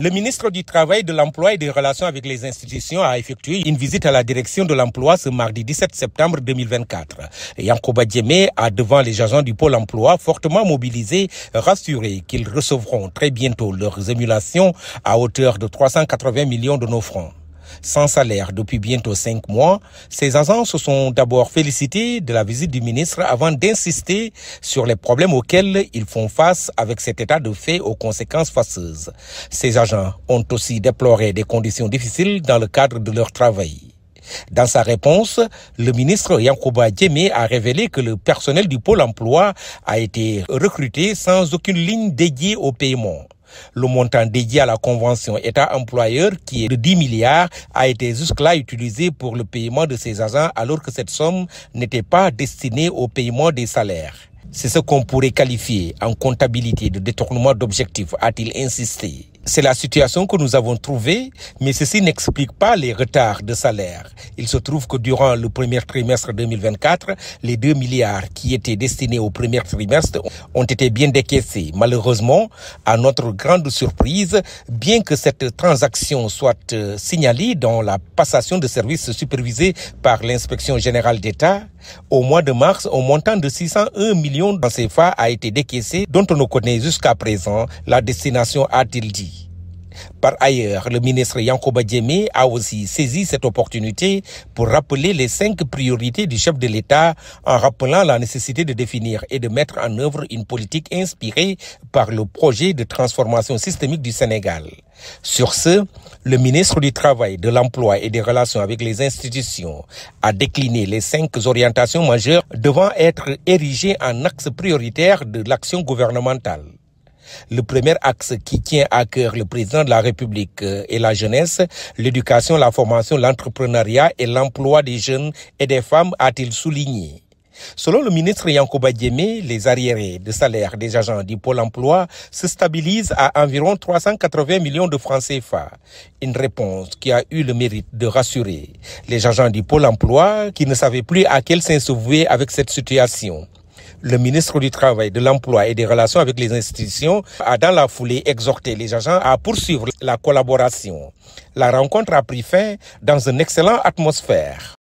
Le ministre du Travail, de l'Emploi et des Relations avec les institutions a effectué une visite à la direction de l'emploi ce mardi 17 septembre 2024. Yankoba Djemé a devant les agents du Pôle emploi fortement mobilisés rassuré qu'ils recevront très bientôt leurs émulations à hauteur de 380 millions de nos francs. Sans salaire depuis bientôt cinq mois, ces agents se sont d'abord félicités de la visite du ministre avant d'insister sur les problèmes auxquels ils font face avec cet état de fait aux conséquences faceuses. Ces agents ont aussi déploré des conditions difficiles dans le cadre de leur travail. Dans sa réponse, le ministre Yankouba Djemé a révélé que le personnel du Pôle emploi a été recruté sans aucune ligne dédiée au paiement. Le montant dédié à la convention État-employeur, qui est de 10 milliards, a été jusque-là utilisé pour le paiement de ses agents alors que cette somme n'était pas destinée au paiement des salaires. C'est ce qu'on pourrait qualifier en comptabilité de détournement d'objectifs, a-t-il insisté. C'est la situation que nous avons trouvée, mais ceci n'explique pas les retards de salaire. Il se trouve que durant le premier trimestre 2024, les 2 milliards qui étaient destinés au premier trimestre ont été bien décaissés. Malheureusement, à notre grande surprise, bien que cette transaction soit euh, signalée dans la passation de services supervisés par l'inspection générale d'État, au mois de mars, un montant de 601 millions de CFA a été décaissé, dont on ne connaît jusqu'à présent la destination, a par ailleurs, le ministre Yankoba Djemé a aussi saisi cette opportunité pour rappeler les cinq priorités du chef de l'État en rappelant la nécessité de définir et de mettre en œuvre une politique inspirée par le projet de transformation systémique du Sénégal. Sur ce, le ministre du Travail, de l'Emploi et des Relations avec les institutions a décliné les cinq orientations majeures devant être érigées en axe prioritaire de l'action gouvernementale. Le premier axe qui tient à cœur le président de la République est euh, la jeunesse, l'éducation, la formation, l'entrepreneuriat et l'emploi des jeunes et des femmes, a-t-il souligné. Selon le ministre Yankoba Diémé, les arriérés de salaire des agents du Pôle emploi se stabilisent à environ 380 millions de francs CFA. Une réponse qui a eu le mérite de rassurer les agents du Pôle emploi qui ne savaient plus à quel saint se vouer avec cette situation le ministre du Travail, de l'Emploi et des Relations avec les institutions a dans la foulée exhorté les agents à poursuivre la collaboration. La rencontre a pris fin dans une excellente atmosphère.